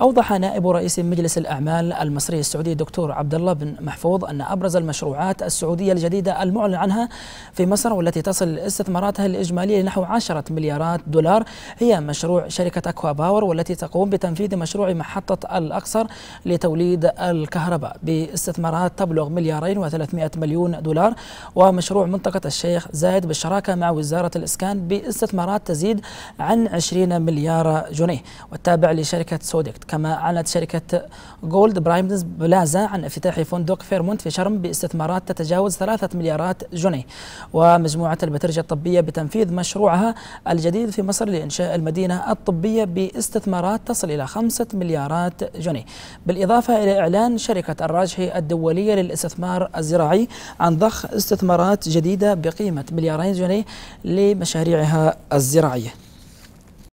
أوضح نائب رئيس مجلس الأعمال المصري السعودي الدكتور عبد الله بن محفوظ أن أبرز المشروعات السعودية الجديدة المعلن عنها في مصر والتي تصل استثماراتها الإجمالية لنحو 10 مليارات دولار هي مشروع شركة أكوا باور والتي تقوم بتنفيذ مشروع محطة الأقصر لتوليد الكهرباء باستثمارات تبلغ مليارين و300 مليون دولار ومشروع منطقة الشيخ زايد بالشراكة مع وزارة الإسكان باستثمارات تزيد عن 20 مليار جنيه والتابع لشركة سودكت كما أعلنت شركة جولد برايمز بلازا عن افتتاح فندق فيرمونت في شرم باستثمارات تتجاوز ثلاثة مليارات جنيه ومجموعة البترجة الطبية بتنفيذ مشروعها الجديد في مصر لإنشاء المدينة الطبية باستثمارات تصل إلى خمسة مليارات جنيه بالإضافة إلى إعلان شركة الراجحي الدولية للاستثمار الزراعي عن ضخ استثمارات جديدة بقيمة مليارين جنيه لمشاريعها الزراعية